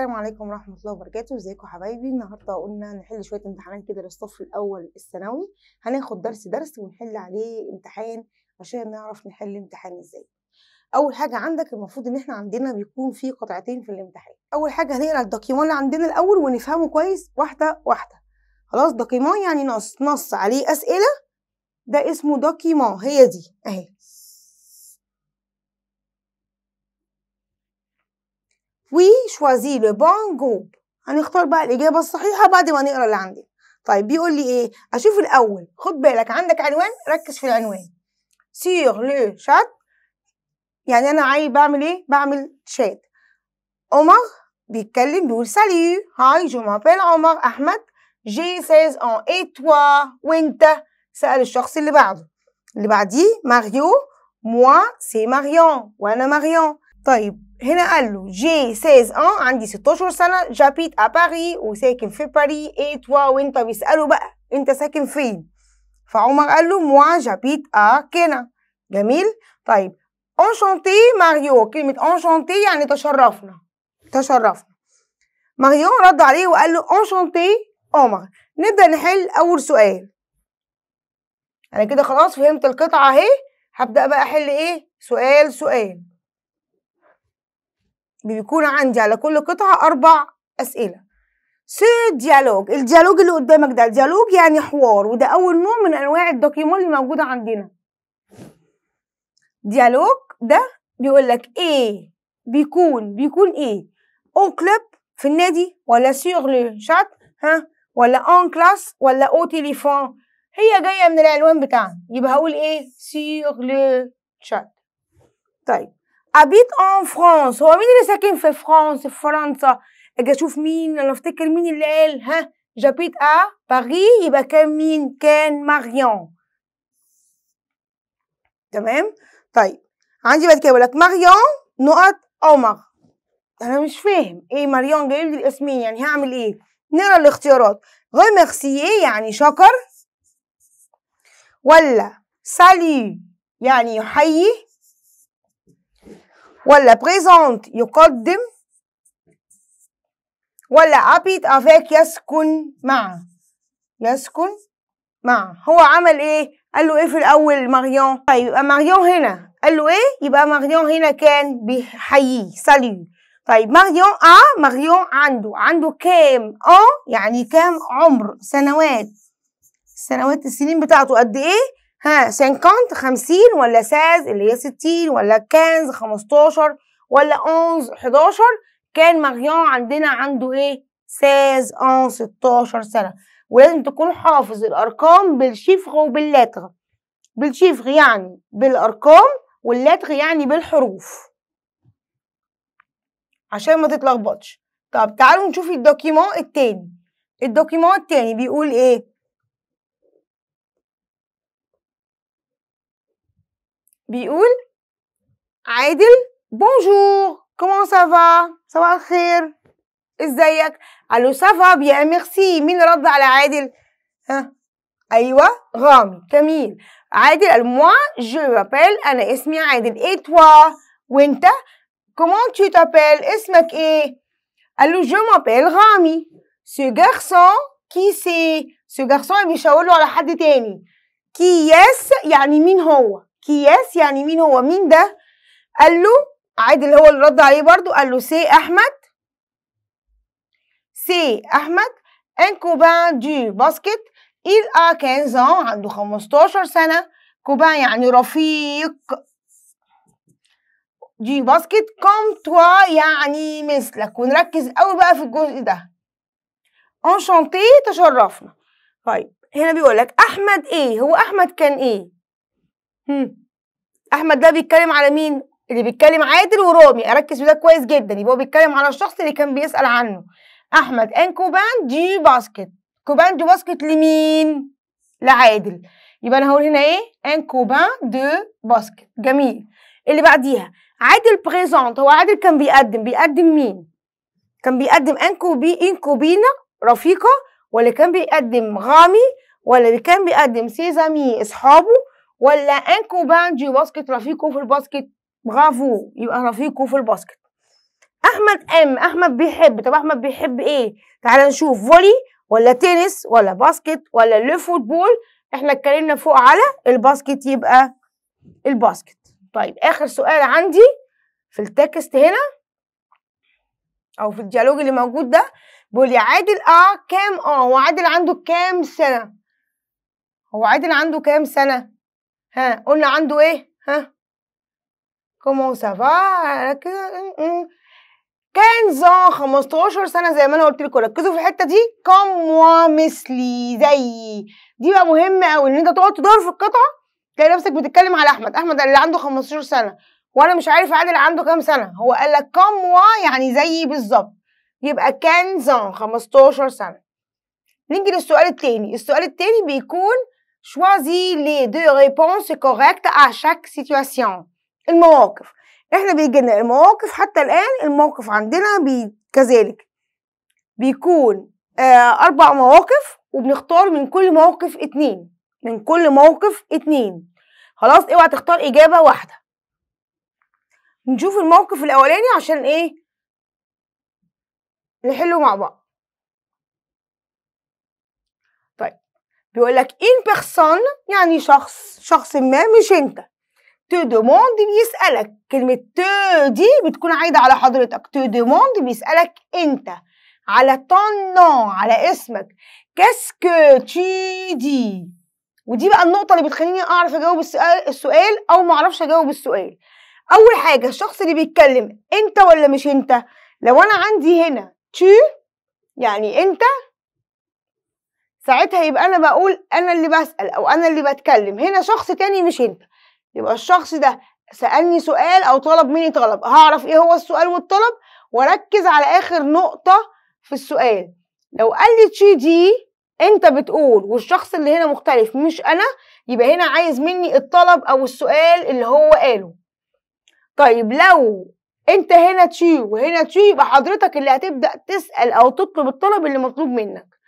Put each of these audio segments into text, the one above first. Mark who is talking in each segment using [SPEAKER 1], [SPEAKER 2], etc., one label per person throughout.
[SPEAKER 1] السلام عليكم ورحمة الله وبركاته ازيكم حبايبي النهاردة قلنا نحل شوية امتحانات كده للصف الأول الثانوي هناخد درس درس ونحل عليه امتحان عشان نعرف نحل امتحان ازاي أول حاجة عندك المفروض إن احنا عندنا بيكون في قطعتين في الامتحان أول حاجة هنقرا الدقيمون اللي عندنا الأول ونفهمه كويس واحدة واحدة خلاص دقيمون يعني نص نص عليه أسئلة ده اسمه دوكيمون هي دي اهي وي شوازي لو بون جروب هنختار بقى الإجابة الصحيحة بعد ما نقرا اللي عندنا طيب بيقول لي إيه أشوف الأول خد بالك عندك عنوان ركز في العنوان سيغ لو شات يعني أنا عايز بعمل إيه بعمل شات عمر بيتكلم بيقول سالي هاي جو مابيل عمر أحمد جي 16 أون إي توا وأنت سأل الشخص اللي بعده اللي بعديه ماريو موا سي ماريون وأنا ماريون طيب هنا قال له جي سيز ان عندي 16 سنه جابيت اباري وساكن في باري اي توا وانت بيساله بقى انت ساكن فين فعمر قال له موا جابيت ا كينا جميل طيب انشانتي ماريو كلمه انشانتي يعني تشرفنا تشرفنا ماريو رد عليه وقال له انشانتي عمر نبدا نحل اول سؤال انا كده خلاص فهمت القطعه اهي هبدا بقى احل ايه سؤال سؤال بيكون عندي على كل قطعة أربع أسئلة سو ديالوج الديالوج اللي قدامك ده الديالوج يعني حوار وده أول نوع من أنواع الدوكيومون اللي موجودة عندنا ديالوج ده بيقول لك إيه بيكون بيكون إيه أو كلوب في النادي ولا سيغ لو شات ها ولا أون كلاس ولا أو تليفون هي جاية من العنوان بتاعنا يبقى هقول إيه سيغ لو شات طيب habite en France هو مين اللي ساكن في فرنسا فرنسا اجي اشوف مين انا افتكر مين اللي قال ها جابيت ا باري يبقى كان مين كان ماريون تمام طيب عندي بعد كده بقولك لك نقط عمر انا مش فاهم ايه ماريون جايب لي الاسمين يعني هعمل ايه نقرا الاختيارات ريميرسييه يعني شكر ولا سالي يعني يحيي ولا بريزونت يقدم ولا عبيد افيك يسكن مع يسكن مع هو عمل ايه قال له ايه في الاول ماريون طيب يبقى ماريون هنا قال له ايه يبقى ماريون هنا كان بيحييه سالي طيب ماريون اه ماريون عنده عنده كام اه يعني كام عمر سنوات سنوات السنين بتاعته قد ايه ها 50 50 ولا ساز اللي هي 60 ولا كانز 15 ولا اونز 11 كان مغيان عندنا عنده ايه ساز اون 16 سنة ولازم تكون حافظ الارقام بالشيفغ وباللاتغ بالشيفغ يعني بالارقام واللاتغ يعني بالحروف عشان ما تتلخبطش طب تعالوا نشوف الدوكيمون التاني الدوكيمون التاني بيقول ايه بيقول عادل بونجور كومون سافا صباح الخير ازيك قال له سافا بيان ميرسي مين رد على عادل ها ايوه غامي جميل عادل قال موا جو بابيل انا اسمي عادل اي توا وانت كومون تو تابيل اسمك ايه قال له جو مابيل غامي سو غارسون كي سي سو غارسون بيشاور له على حد تاني كي يس يعني مين هو كياس يعني مين هو مين ده قال له عادل هو اللي رد عليه برضو قال له سي احمد سي احمد ان كوبان دي باسكت إل أ كانزون عنده 15 سنه كوبان يعني رفيق دي باسكت كوم توا يعني مثلك ونركز قوي بقى في الجزء ده انشانتي تشرفنا طيب هنا بيقول لك احمد ايه هو احمد كان ايه احمد ده بيتكلم على مين اللي بيتكلم عادل ورامي اركز في ده كويس جدا يبقى هو بيتكلم على الشخص اللي كان بيسال عنه احمد ان كوبان دي باسكت كوبان دي باسكت لمين لعادل يبقى انا هقول هنا ايه ان كوبان دو باسكت جميل اللي بعديها عادل بريزونت هو عادل كان بيقدم بيقدم مين كان بيقدم انكو بي انكو بينا رفيقه ولا كان بيقدم غامي ولا كان بيقدم سيزامي اصحابه ولا انكو باندي باسكت رفيقه في الباسكت برافو يبقى رفيقه في الباسكت احمد ام احمد بيحب طب احمد بيحب ايه تعالى نشوف فولي ولا تنس ولا باسكت ولا فوتبول احنا اتكلمنا فوق على الباسكت يبقى الباسكت طيب اخر سؤال عندي في التكست هنا او في الديالوج اللي موجود ده بيقول يا عادل اه كام اه هو عادل عنده كام سنه هو عادل عنده كام سنه ها قلنا عنده ايه ها كومون سافا كان كانزا 15 سنة زي ما أنا قلت لكم ركزوا في الحتة دي كومو مثلي زي دي بقى مهم أوي إن أنت تقعد تدور في القطعة تلاقي نفسك بتتكلم على أحمد أحمد اللي عنده 15 سنة وأنا مش عارف عادل عنده كام سنة هو قال لك كومو يعني زي بالظبط يبقى كان كانزا 15 سنة نيجي للسؤال التاني السؤال التاني بيكون Choisis les deux réponses correctes à chaque situation المواقف احنا بيجينا المواقف حتى الآن الموقف عندنا بي كذلك بيكون آه أربع مواقف وبنختار من كل موقف اتنين من كل موقف اتنين خلاص اوعى تختار إجابة واحدة نشوف الموقف الأولاني عشان ايه نحله مع بعض بيقول لك ان بيرسون يعني شخص شخص ما مش انت تو دوموند بيسالك كلمه تو دي بتكون عايده على حضرتك تو دوموند بيسالك انت على طن على اسمك كاسكو تي دي ودي بقى النقطه اللي بتخليني اعرف اجاوب السؤال, او ما اعرفش اجاوب السؤال اول حاجه الشخص اللي بيتكلم انت ولا مش انت لو انا عندي هنا تو يعني انت ساعتها يبقى انا بقول انا اللي بسال او انا اللي بتكلم هنا شخص تاني مش انت يبقى الشخص ده سالني سؤال او طلب مني طلب هعرف ايه هو السؤال والطلب واركز على اخر نقطه في السؤال لو قال لي تشي دي انت بتقول والشخص اللي هنا مختلف مش انا يبقى هنا عايز مني الطلب او السؤال اللي هو قاله طيب لو انت هنا تشي وهنا تشي يبقى حضرتك اللي هتبدا تسال او تطلب الطلب اللي مطلوب منك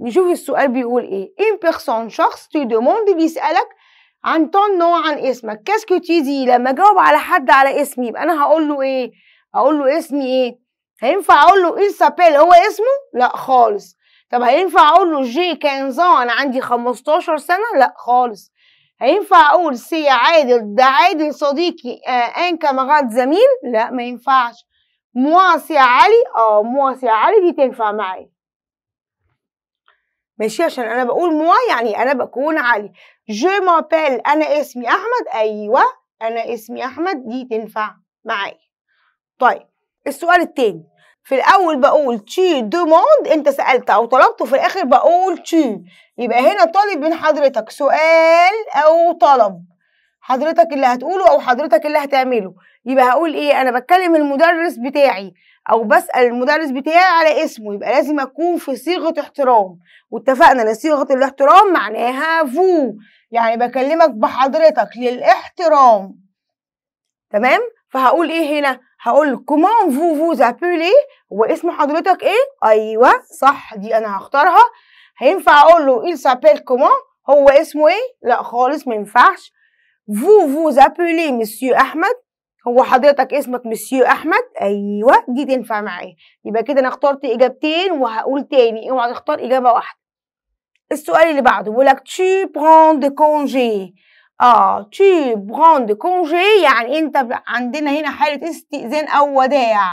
[SPEAKER 1] نشوف السؤال بيقول ايه ان بيرسون شخص تي دوموند بيسألك عن طن نوع عن اسمك كاسكو تيزي لما اجاوب على حد على اسمي يبقى انا هقول له ايه هقول له اسمي ايه هينفع اقول له ايه سابيل هو اسمه لا خالص طب هينفع اقول له جي كانزان انا عندي 15 سنه لا خالص هينفع اقول سي عادل ده عادل صديقي آه ان كامارات زميل لا ما ينفعش مواسي سي علي اه مواسي سي علي دي تنفع معايا ماشي عشان انا بقول موا يعني انا بكون علي جو مابيل انا اسمي احمد ايوه انا اسمي احمد دي تنفع معايا طيب السؤال التاني في الاول بقول تي دوموند انت سالت او طلبت وفي الاخر بقول تي يبقى هنا طالب من حضرتك سؤال او طلب حضرتك اللي هتقوله او حضرتك اللي هتعمله يبقى هقول ايه انا بتكلم المدرس بتاعي او بسال المدرس بتاعي على اسمه يبقى لازم اكون في صيغه احترام واتفقنا ان صيغه الاحترام معناها فو يعني بكلمك بحضرتك للاحترام تمام فهقول ايه هنا هقول كومون فو فو زابولي اسم حضرتك ايه ايوه صح دي انا هختارها هينفع اقول له il s'appelle comment هو اسمه ايه لا خالص ما ينفعش فو فو زابولي مسيو احمد هو حضرتك اسمك مسيو احمد ايوه دي تنفع معايا يبقى كده انا اخترت اجابتين وهقول تاني اوعى تختار اجابه واحده السؤال اللي بعده بيقول لك تشي بران دي كونجي اه تشي بران دي كونجي يعني انت عندنا هنا حاله استئذان او وداع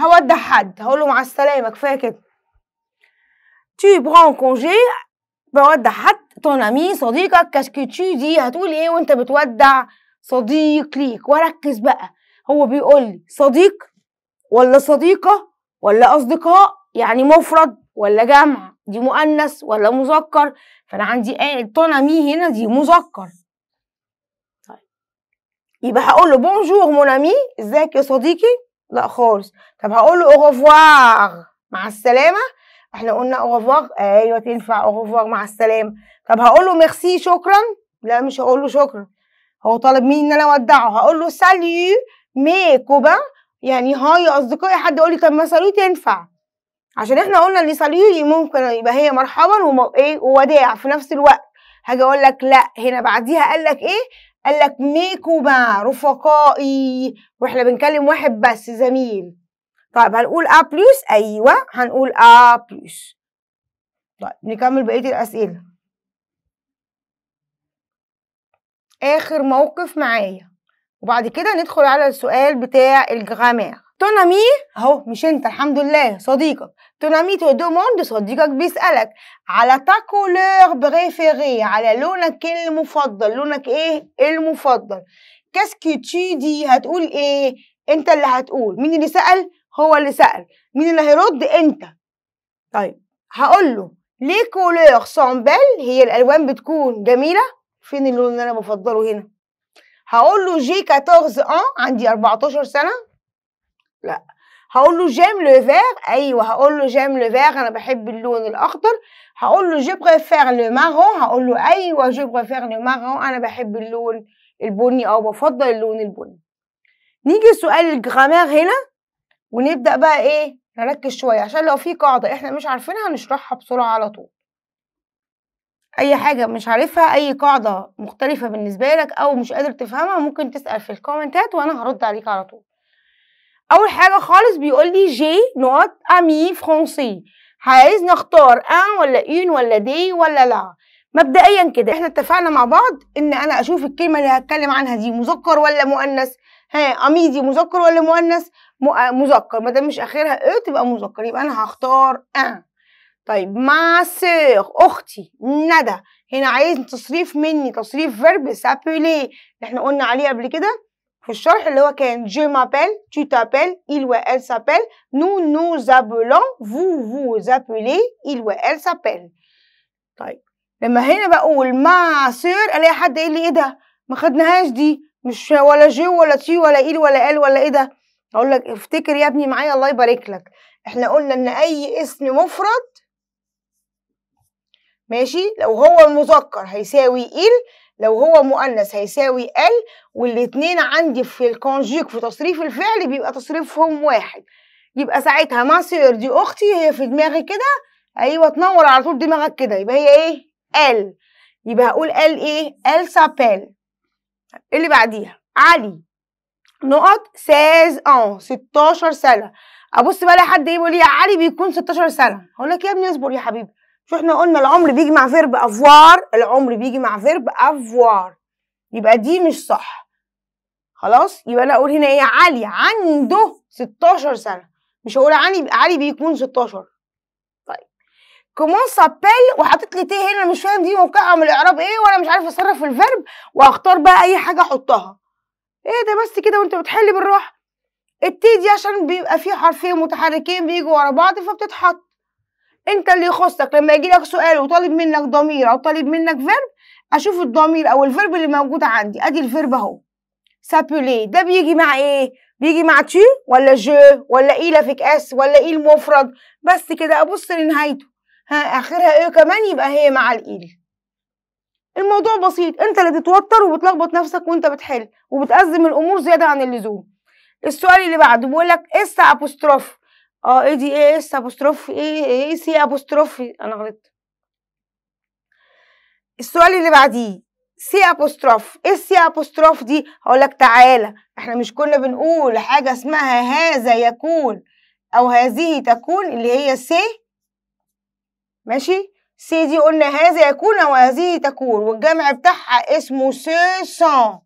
[SPEAKER 1] هودع حد هقول له مع السلامه كفايه كده تشي بران كونجي بودع حد تون امي صديقك كاسكو تشي دي هتقول ايه وانت بتودع صديق ليك وركز بقى هو بيقول لي صديق ولا صديقة ولا أصدقاء يعني مفرد ولا جمع دي مؤنث ولا مذكر فأنا عندي قاعد طنا مي هنا دي مذكر طيب يبقى هقول له بونجور مونامي ازيك يا صديقي لا خالص طب هقول له اوغوفوار مع السلامة احنا قلنا اوغوفوار ايوه تنفع اوغوفوار مع السلامة طب هقول له ميرسي شكرا لا مش هقول له شكرا هو طالب مني ان انا اودعه هقول له ساليو مي كوبا يعني هاي اصدقائي حد يقول لي طب ما ساليو تنفع عشان احنا قلنا ان ساليو ممكن يبقى هي مرحبا وايه ووداع في نفس الوقت هاجي اقول لك لا هنا بعديها قال لك ايه قال لك مي كوبا رفقائي واحنا بنكلم واحد بس زميل طيب هنقول ا بلس ايوه هنقول ا بلس طيب نكمل بقيه الاسئله آخر موقف معايا وبعد كده ندخل على السؤال بتاع الجرامير تونامي اهو مش انت الحمد لله صديقك تونامي تو دوموند صديقك بيسألك على تا كولور بريفيري على لونك المفضل لونك ايه المفضل كاسكي تشي دي هتقول ايه انت اللي هتقول مين اللي سأل هو اللي سأل مين اللي هيرد انت طيب هقول له لي كولور سون بيل هي الالوان بتكون جميله فين اللون اللي انا بفضله هنا هقول له جي 14 ان عندي 14 سنه لا هقول له جيم لو فير ايوه هقول له جيم لو فير انا بحب اللون الاخضر هقول له جو بريفير لو مارون هقول له ايوه جو بريفير لو مارون انا بحب اللون البني او بفضل اللون البني نيجي سؤال الجرامير هنا ونبدا بقى ايه نركز شويه عشان لو في قاعده احنا مش عارفينها نشرحها بسرعه على طول اي حاجه مش عارفها اي قاعده مختلفه بالنسبه لك او مش قادر تفهمها ممكن تسال في الكومنتات وانا هرد عليك على طول اول حاجه خالص بيقول لي جي نقط امي فرونسي عايز نختار ان ولا اون ولا دي ولا لا مبدئيا كده احنا اتفقنا مع بعض ان انا اشوف الكلمه اللي هتكلم عنها دي مذكر ولا مؤنث ها امي دي مذكر ولا مؤنث مذكر ما دام مش اخرها ايه تبقى مذكر يبقى انا هختار ان طيب ما سير اختي ندى هنا عايز تصريف مني تصريف فيرب سابولي اللي احنا قلنا عليه قبل كده في الشرح اللي هو كان جو مابيل تو تابيل ايل و ال سابيل نو nous appelons فو vous appelez il ou طيب لما هنا بقول ما سير الاقي حد يقول لي ايه ده ما خدناهاش دي مش ولا جو ولا تي ولا ايل ولا ال ولا ايه ده اقول لك افتكر يا ابني معايا الله يبارك لك احنا قلنا ان اي اسم مفرد ماشي لو هو مذكر هيساوي إل لو هو مؤنث هيساوي ال والاتنين عندي في الكونجيك في تصريف الفعل بيبقى تصريفهم واحد يبقى ساعتها ماسير دي اختي هي في دماغي كده ايوه تنور على طول دماغك كده يبقى هي ايه ال يبقى هقول ال ايه ال سابيل اللي بعديها علي نقط 16 اه 16 سنه ابص بقى حد يقول لي علي بيكون 16 سنه هقول لك يا ابني اصبر يا حبيبي شو احنا قلنا العمر بيجي مع فيرب افوار العمر بيجي مع فيرب افوار يبقى دي مش صح خلاص يبقى انا اقول هنا ايه علي عنده 16 سنه مش هقول علي علي بيكون 16 طيب كومون سابيل وحاطط لي تي هنا مش فاهم دي موقعها من الاعراب ايه وانا مش عارف اتصرف في الفيرب واختار بقى اي حاجه احطها ايه ده بس كده وانت بتحل بالراحه التي دي عشان بيبقى فيه حرفين متحركين بيجوا ورا بعض فبتتحط انت اللي يخصك لما يجي لك سؤال وطالب منك ضمير او طالب منك فيرب اشوف الضمير او الفيرب اللي موجود عندي ادي الفيرب اهو سابولي ده بيجي مع ايه بيجي مع تي ولا جو ولا ايه لافيك اس ولا ايه المفرد بس كده ابص لنهايته ها اخرها ايه كمان يبقى هي مع الايل الموضوع بسيط انت اللي تتوتر وبتلخبط نفسك وانت بتحل وبتأزم الامور زياده عن اللزوم السؤال اللي بعده بيقول لك اس ابوستروف اه اي دي اي اس ابوستروفي اي اي سي ابوستروفي انا غلطت السؤال اللي بعديه سي ابوستروف ايه السي ابوستروف دي هقول لك تعالى احنا مش كنا بنقول حاجه اسمها هذا يكون او هذه تكون اللي هي سي ماشي سي دي قلنا هذا يكون او هذه تكون والجمع بتاعها اسمه سي سان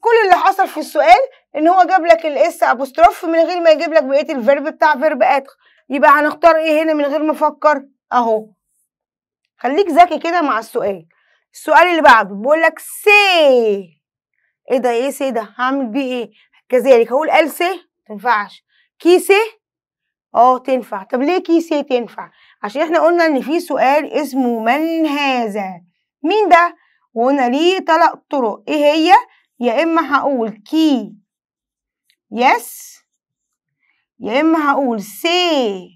[SPEAKER 1] كل اللي حصل في السؤال ان هو جاب لك الاس ابوستروف من غير ما يجيب لك بقيه الفيرب بتاع فيرب اتر يبقى هنختار ايه هنا من غير ما افكر اهو خليك ذكي كده مع السؤال السؤال اللي بعده بيقول لك سي ايه ده ايه سي ده هعمل بيه ايه كذلك هقول ال سي تنفعش كي سي اه تنفع طب ليه كي سي تنفع عشان احنا قلنا ان في سؤال اسمه من هذا مين ده وقلنا ليه تلات طرق ايه هي يا اما هقول كي يس يا اما هقول سي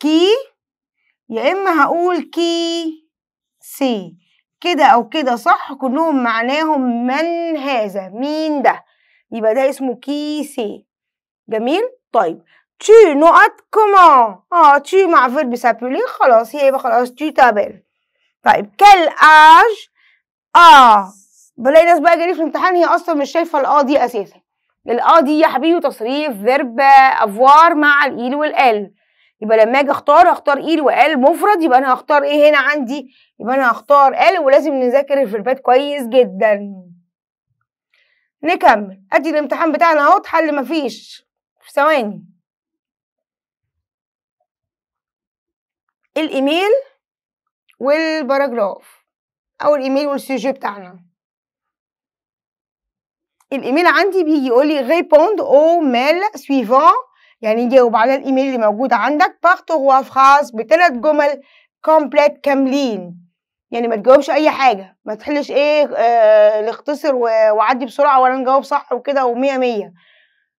[SPEAKER 1] كي يا اما هقول كي سي كده او كده صح كلهم معناهم من هذا مين ده يبقى ده اسمه كي سي جميل طيب تي نقط كومون اه تي مع فيرب سابولي خلاص هي يبقى خلاص تي تابل طيب كل اج اه بلاقي ناس بقى جايين في الامتحان هي اصلا مش شايفه الاه دي اساسا الأ دي يا حبيبي تصريف فيرب افوار مع الايل والال يبقى لما اجي اختار هختار ايل وال مفرد يبقى انا هختار ايه هنا عندي يبقى انا هختار ال ولازم نذاكر الفيربات كويس جدا نكمل ادي الامتحان بتاعنا اهو اتحل مفيش في ثواني الايميل والباراجراف او الايميل والسيجي بتاعنا الايميل عندي بيجي يقول لي ريبوند او ميل سويفون يعني جاوب على الايميل اللي موجود عندك باغ فراز بثلاث جمل كومبليت كاملين يعني ما تجاوبش اي حاجه ما تحلش ايه آه الاختصر وعدي بسرعه وانا نجاوب صح وكده ومية مية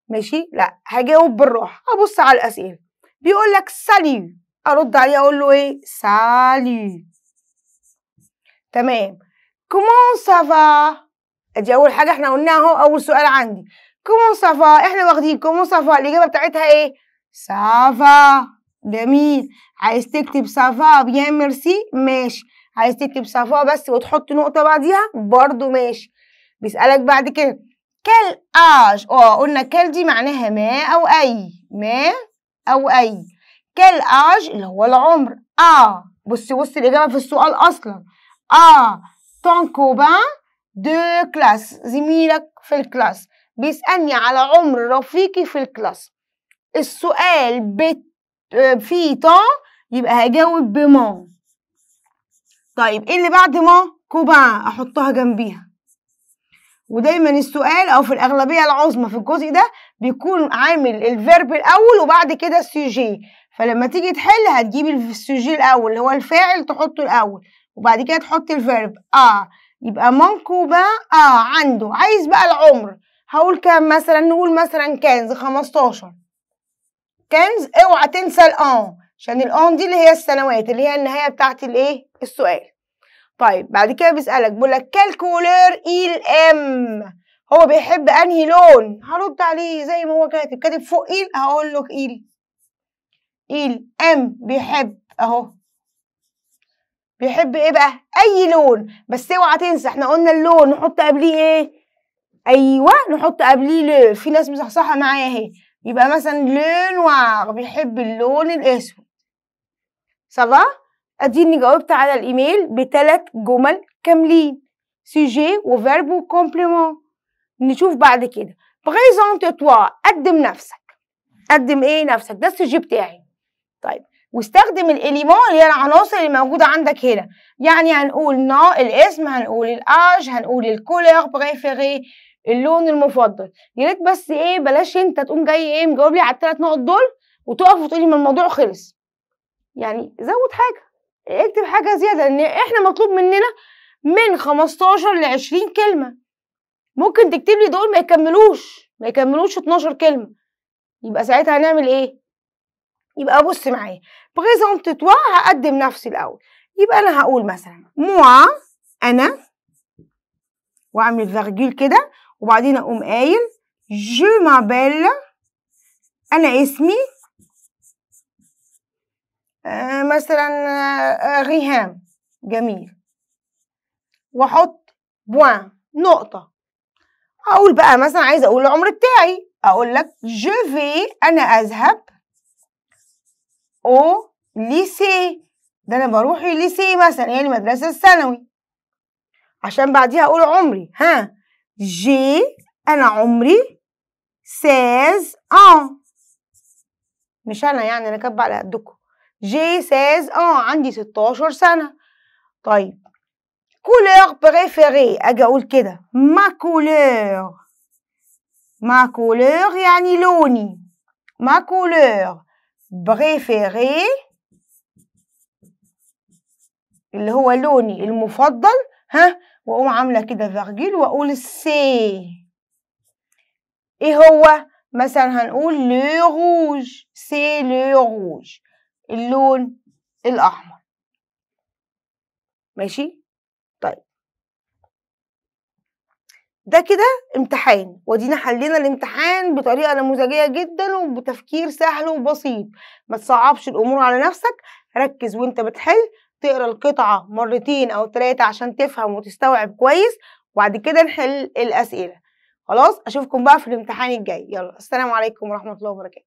[SPEAKER 1] ماشي لا هجاوب بالروح ابص على الاسئله بيقول لك ساليو ارد عليه اقول له ايه ساليو تمام كومون سافا ادي اول حاجه احنا قلناها اهو اول سؤال عندي كومون صفا احنا واخدين كومون صفا الاجابه بتاعتها ايه صفا جميل عايز تكتب صفا بيان ميرسي ماشي عايز تكتب صفا بس وتحط نقطه بعديها برضو ماشي بيسالك بعد كده كال اج اه قلنا كال دي معناها ما او اي ما او اي كال اج اللي هو العمر اه بصي بصي الاجابه في السؤال اصلا اه تون كوبان دو كلاس زميلك في الكلاس بيسألني على عمر رفيقي في الكلاس السؤال بت... في طا يبقى هجاوب بما طيب ايه اللي بعد ما كوبا احطها جنبيها ودايما السؤال او في الاغلبيه العظمى في الجزء ده بيكون عامل الفيرب الاول وبعد كده السوجي فلما تيجي تحل هتجيب السوجي الاول اللي هو الفاعل تحطه الاول وبعد كده تحط الفيرب اه يبقى مانكو بقى اه عنده عايز بقى العمر هقول كام مثلا نقول مثلا كنز خمستاشر كنز اوعى تنسى الان عشان الان دي اللي هي السنوات اللي هي النهاية بتاعت الايه السؤال طيب بعد كده بيسألك بيقول لك كالكولير إيل e إم هو بيحب أنهي لون هرد عليه زي ما هو كاتب كاتب فوق إيل e هقول له إيل إيل إم بيحب أهو بيحب ايه بقى اي لون بس اوعى تنسى احنا قلنا اللون نحط قبليه ايه ايوه نحط قبليه لو في ناس مصحصحه معايا اهي يبقى مثلا لون واغ بيحب اللون الاسود صلاح اديني جاوبت على الايميل بثلاث جمل كاملين سوجي وفيرب وكومبليمون نشوف بعد كده بريزونت توا قدم نفسك قدم ايه نفسك ده السوجي بتاعي طيب واستخدم الإليمون اللي هي العناصر اللي موجودة عندك هنا يعني هنقول نا الاسم هنقول الآج هنقول الكولر بريفيري اللون المفضل يا ريت بس ايه بلاش انت تقوم جاي ايه مجاوب لي على الثلاث نقط دول وتقف وتقولي ما الموضوع خلص يعني زود حاجة اكتب حاجة زيادة لأن احنا مطلوب مننا من 15 ل 20 كلمة ممكن تكتب لي دول ما يكملوش ما يكملوش 12 كلمة يبقى ساعتها هنعمل ايه يبقى بص معايا بريزونت توا هقدم نفسي الاول يبقى انا هقول مثلا موا انا واعمل فيرجول كده وبعدين اقوم قايل جو مابيل انا اسمي آه، مثلا آه، ريهام جميل واحط بوان نقطه اقول بقى مثلا عايزه اقول العمر بتاعي اقول لك جو في انا اذهب او ليسي ده انا بروح ليسي مثلا يعني مدرسه الثانوي عشان بعديها اقول عمري ها جي انا عمري ساز اون مش انا يعني انا كاتبه على قدكم جي ساز اون عندي 16 سنه طيب كولور بريفيري اجي اقول كده ما كولور ما كولور يعني لوني ما كولور بريفيري اللي هو لوني المفضل ها واقوم عامله كده فيرجيل واقول سي ايه هو مثلا هنقول لو روج سي لو روج اللون الاحمر ماشي طيب ده كده امتحان ودينا حلينا الامتحان بطريقه نموذجيه جدا وبتفكير سهل وبسيط ما تصعبش الامور على نفسك ركز وانت بتحل تقرا القطعه مرتين او ثلاثه عشان تفهم وتستوعب كويس وبعد كده نحل الاسئله خلاص اشوفكم بقى في الامتحان الجاي يلا السلام عليكم ورحمه الله وبركاته